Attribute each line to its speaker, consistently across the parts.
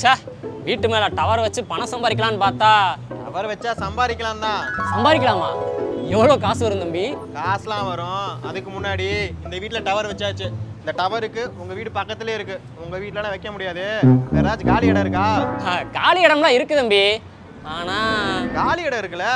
Speaker 1: சே வீட்டு மேல டவர் வச்சு பணம் சம்பாதிக்கலாம்னு பார்த்தா டவர் வச்சா சம்பாதிக்கலாம் தான் சம்பாதிக்கலாமா எவ்வளோ காசு வரும் தம்பி காசுலாம் வரும் அதுக்கு முன்னாடி இந்த வீட்டில் டவர் வச்சாச்சு இந்த டவருக்கு உங்க வீடு பக்கத்துலேயே இருக்கு உங்க வீட்டிலலாம் வைக்க முடியாது யாராச்சும் காலி இடம் இருக்கா காலி இடம்லாம் இருக்கு தம்பி ஆனா காலி இடம் இருக்குல்ல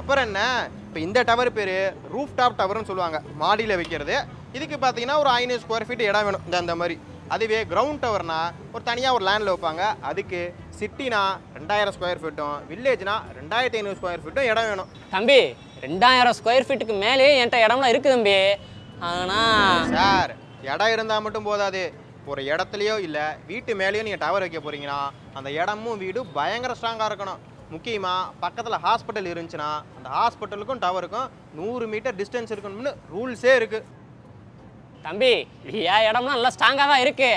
Speaker 1: அப்புறம் என்ன இப்போ இந்த டவர் பேர் ரூஃப் டாப் டவர்னு சொல்லுவாங்க மாடியில் வைக்கிறது இதுக்கு பார்த்தீங்கன்னா ஒரு ஐநூறு ஸ்கொயர் ஃபீட் இடம் வேணும் இந்த அந்த மாதிரி அதுவே கிரவுண்ட் டவர்னா ஒரு தனியாக ஒரு லேண்டில் வைப்பாங்க அதுக்கு சிட்டினா ரெண்டாயிரம் ஸ்கொயர் ஃபீட்டும் வில்லேஜ்னா ரெண்டாயிரத்தி ஐநூறு ஸ்கொயர் ஃபீட்டும் இடம் வேணும் தம்பி ரெண்டாயிரம் ஸ்கொயர் ஃபீட்டுக்கு மேலேயே என்கிட்ட இடம்லாம் இருக்குது தம்பி ஆனால் சார் இடம் இருந்தால் மட்டும் போதாது ஒரு இடத்துலையோ இல்லை வீட்டு மேலேயோ நீங்கள் டவர் வைக்க போகிறீங்கன்னா அந்த இடமும் வீடும் பயங்கர ஸ்ட்ராங்காக இருக்கணும் முக்கியமாக பக்கத்தில் ஹாஸ்பிட்டல் இருந்துச்சுன்னா அந்த ஹாஸ்பிட்டலுக்கும் டவருக்கும் நூறு மீட்டர் டிஸ்டன்ஸ் இருக்கணும்னு ரூல்ஸே இருக்குது தம்பி ஏன்
Speaker 2: இடம்லாம் நல்லா ஸ்ட்ராங்காக தான்
Speaker 1: இருக்கு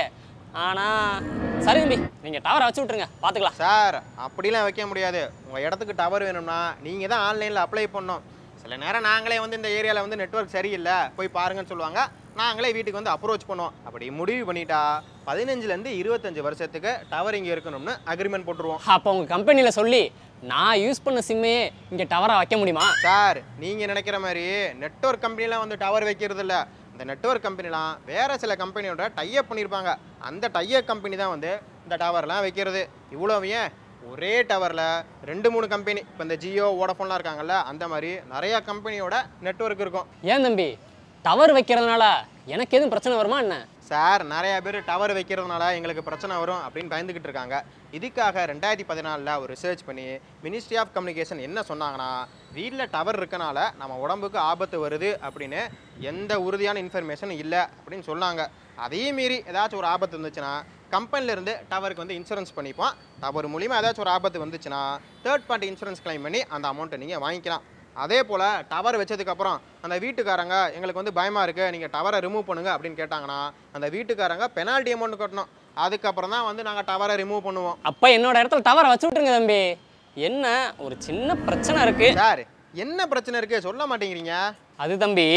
Speaker 1: ஆனால் சரி தம்பி நீங்கள் டவரை வச்சு விட்ருங்க பார்த்துக்கலாம் சார் அப்படிலாம் வைக்க முடியாது உங்கள் இடத்துக்கு டவர் வேணும்னா நீங்கள் தான் ஆன்லைனில் அப்ளை பண்ணோம் சில நேரம் நாங்களே வந்து இந்த ஏரியாவில் வந்து நெட்ஒர்க் சரியில்லை போய் பாருங்கன்னு சொல்லுவாங்க நாங்களே வீட்டுக்கு வந்து அப்ரோச் பண்ணுவோம் அப்படி முடிவு பண்ணிட்டா பதினஞ்சுலேருந்து இருபத்தஞ்சு வருஷத்துக்கு டவர் இங்கே இருக்கணும்னு அக்ரிமெண்ட் போட்டுருவோம்
Speaker 2: அப்போ உங்கள் கம்பெனியில் சொல்லி நான் யூஸ் பண்ண சிம்மையே இங்கே டவராக வைக்க முடியுமா
Speaker 1: சார் நீங்கள் நினைக்கிற மாதிரி நெட்ஒர்க் கம்பெனிலாம் வந்து டவர் வைக்கிறது இல்லை இந்த நெட்ஒர்க் கம்பெனிலாம் வேறு சில கம்பெனியோட டையப் பண்ணியிருப்பாங்க அந்த டையப் கம்பெனி தான் வந்து இந்த டவர்லாம் வைக்கிறது இவ்வளோ ஏன் ஒரே டவரில் ரெண்டு மூணு கம்பெனி இப்போ இந்த ஜியோ ஓடஃபோன்லாம் இருக்காங்கல்ல அந்த மாதிரி நிறையா கம்பெனியோட நெட்ஒர்க் இருக்கும்
Speaker 2: ஏன் தம்பி டவர் வைக்கிறதுனால எனக்கு எதுவும் பிரச்சனை வருமா என்ன
Speaker 1: சார் நிறையா பேர் டவர் வைக்கிறதுனால எங்களுக்கு பிரச்சனை வரும் அப்படின்னு பயந்துக்கிட்டு இருக்காங்க இதுக்காக ரெண்டாயிரத்தி பதினாலில் ஒரு ரிசர்ச் பண்ணி மினிஸ்ட்ரி ஆஃப் கம்யூனிகேஷன் என்ன சொன்னாங்கன்னா வீட்டில் டவர் இருக்கனால நம்ம உடம்புக்கு ஆபத்து வருது அப்படின்னு எந்த உறுதியான இன்ஃபர்மேஷன் இல்லை அப்படின்னு சொன்னாங்க அதே மீறி ஏதாச்சும் ஒரு ஆபத்து இருந்துச்சுன்னா கம்பெனிலேருந்து டவருக்கு வந்து இன்சூரன்ஸ் பண்ணிப்போம் டவர் மூலிமா ஏதாச்சும் ஒரு ஆபத்து வந்துச்சுன்னா தேர்ட் பார்ட்டி இன்சூரன்ஸ் கிளைம் பண்ணி அந்த அமௌண்ட்டை நீங்கள் வாங்கிக்கலாம் அதே போல் டவர் வச்சதுக்கப்புறம் அந்த வீட்டுக்காரங்க எங்களுக்கு வந்து பயமாக இருக்குது நீங்கள் டவரை ரிமூவ் பண்ணுங்கள் அப்படின்னு கேட்டாங்கன்னா அந்த வீட்டுக்காரங்க பெனால்டி அமௌண்ட் கட்டணும் அதுக்கப்புறம் தான் வந்து நாங்கள் டவரை
Speaker 2: ரிமூவ் பண்ணுவோம் அப்போ என்னோட இடத்துல டவரை வச்சு விட்டுருங்க தம்பி என்ன ஒரு சின்ன பிரச்சனை இருக்குது சார் என்ன பிரச்சனை இருக்குது சொல்ல மாட்டேங்கிறீங்க அது தம்பி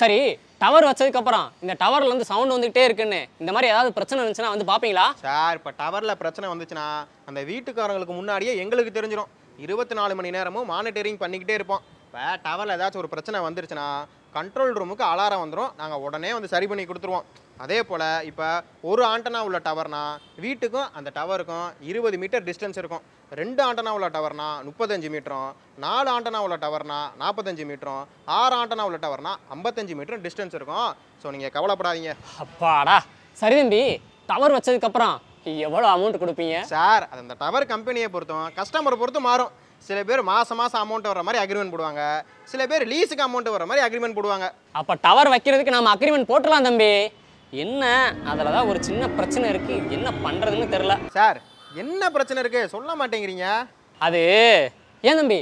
Speaker 2: சரி டவர் வச்சதுக்கப்புறம் இந்த டவர்ல இருந்து சவுண்ட் வந்துகிட்டே இருக்குன்னு இந்த மாதிரி ஏதாவது பிரச்சனை இருந்துச்சுன்னா வந்து பார்ப்பீங்களா சார் இப்போ
Speaker 1: டவரில் பிரச்சனை வந்துச்சுன்னா அந்த வீட்டுக்காரங்களுக்கு முன்னாடியே எங்களுக்கு தெரிஞ்சிடும் இருபத்தி நாலு மணி நேரமும் மானிட்டரிங் பண்ணிக்கிட்டே இருப்போம் இப்போ டவரில் ஏதாச்சும் ஒரு பிரச்சனை வந்துருச்சுன்னா கண்ட்ரோல் ரூமுக்கு அலாரம் வந்துடும் நாங்கள் உடனே வந்து சரி பண்ணி கொடுத்துருவோம் அதே போல் இப்போ ஒரு ஆண்டனா உள்ள டவர்னா வீட்டுக்கும் அந்த டவருக்கும் இருபது மீட்டர் டிஸ்டன்ஸ் இருக்கும் ரெண்டு ஆண்டனா உள்ள டவர்னா முப்பத்தஞ்சு மீட்டரும் நாலு ஆண்டனா உள்ள டவர்னா நாற்பத்தஞ்சு மீட்டரும் ஆறு ஆண்டனா உள்ள டவர்னா ஐம்பத்தஞ்சு மீட்டரும் டிஸ்டன்ஸ் இருக்கும் ஸோ நீங்கள் கவலைப்படாதீங்க
Speaker 2: அப்பாடா சரி
Speaker 1: தம்பி டவர் வச்சதுக்கப்புறம் எவ்வளோ அமௌண்ட் கொடுப்பீங்க சார் அது அந்த டவர் கம்பெனியை பொறுத்தும் கஸ்டமரை பொறுத்து மாறும் சில பேர் மாதம் மாதம் அமௌண்ட் வர மாதிரி அக்ரிமெண்ட் போடுவாங்க சில பேர் லீஸுக்கு அமௌண்ட் வர மாதிரி அக்ரிமெண்ட் போடுவாங்க
Speaker 2: அப்போ டவர் வைக்கிறதுக்கு நம்ம அக்ரிமெண்ட் போட்டுடலாம் தம்பி என்ன அதில் தான் ஒரு சின்ன பிரச்சனை இருக்குது என்ன பண்ணுறதுன்னு தெரில சார் என்ன பிரச்சனை இருக்குது சொல்ல மாட்டேங்கிறீங்க அது ஏன் தம்பி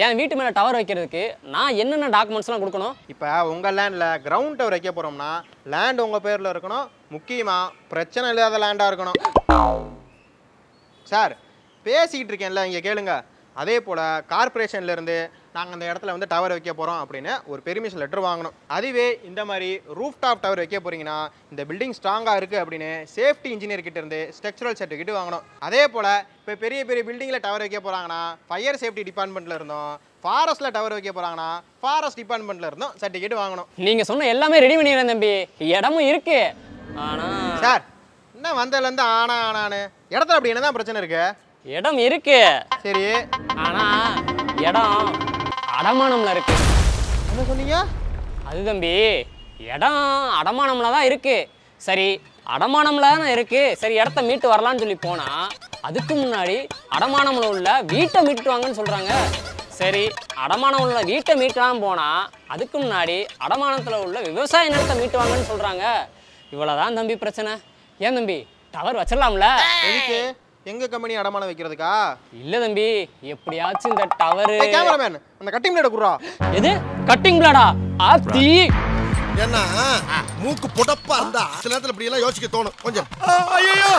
Speaker 1: என் வீட்டு மேலே டவர் வைக்கிறதுக்கு நான் என்னென்ன டாக்குமெண்ட்ஸ்லாம் கொடுக்கணும் இப்போ உங்கள் லேண்டில் கிரவுண்ட் டவர் வைக்க போகிறோம்னா லேண்ட் உங்கள் பேரில் இருக்கணும் முக்கியமாக பிரச்சனை இல்லாத லேண்டாக இருக்கணும் சார் பேசிக்கிட்டு இருக்கேன்ல இங்கே கேளுங்க அதே போல் கார்பரேஷன்லேருந்து நாங்கள் அந்த இடத்துல வந்து டவர் வைக்க போகிறோம் அப்படின்னு ஒரு பெர்மிஷன் லெட்டர் வாங்கணும் அதுவே இந்த மாதிரி ரூஃப் டாப் டவர் வைக்க போகிறீங்கன்னா இந்த பில்டிங் ஸ்ட்ராங்காக இருக்குது அப்படின்னு சேஃப்டி இன்ஜினியர் இருந்து ஸ்ட்ரக்சரல் சர்டிஃபிகேட் வாங்கணும் அதே போல் இப்போ பெரிய பெரிய பில்டிங்கில் டவர் வைக்க போகிறாங்கன்னா ஃபயர் சேஃப்டி டிபார்ட்மெண்ட்டில் இருந்தோம் ஃபாரஸ்ட்டில் டவர் வைக்க போகிறாங்கன்னா ஃபாரஸ்ட் டிபார்ட்மெண்ட்டில் இருந்தோம் சர்டிஃபிகேட் வாங்கணும்
Speaker 2: நீங்கள் சொன்ன எல்லாமே ரெடி பண்ணிடுறேன் தம்பி இடமும் இருக்குது
Speaker 1: ஆனால் சார் என்ன வந்ததுலேருந்து ஆனா ஆனானு இடத்துல அப்படி என்ன தான் பிரச்சனை இருக்குது இடம் இருக்கு சரி ஆனால்
Speaker 2: இடம் அடமானம்ல இருக்கு என்ன சொன்னீங்க அது தம்பி இடம் அடமானம்ல தான் இருக்கு சரி அடமானம்ல தான் இருக்கு சரி இடத்த மீட்டு வரலான்னு சொல்லி போனா அதுக்கு முன்னாடி அடமானம்ல உள்ள வீட்டை மீட்டு வாங்கன்னு சொல்றாங்க சரி அடமானம் உள்ள வீட்டை மீட்டலாம் போனா அதுக்கு முன்னாடி அடமானத்தில் உள்ள விவசாய நிலத்தை வாங்கன்னு சொல்றாங்க இவ்வளவுதான் தம்பி பிரச்சனை ஏன் தம்பி டவர் வச்சிடலாம்ல எதுக்கு எங்க கம்பெனி அடமானம் வைக்கிறதுக்கா இல்ல தம்பி எப்படியாச்சும் இந்த டவர்
Speaker 1: கேமராமேன் அந்த கட்டிங் பிளேட குடுறா எது கட்டிங் பிளேடா ஆத்தி என்ன மூக்கு புடப்பா இருந்தா சில நேரத்துல இப்படி எல்லாம் யோசிக்க தோணும் கொஞ்சம் ஐயோ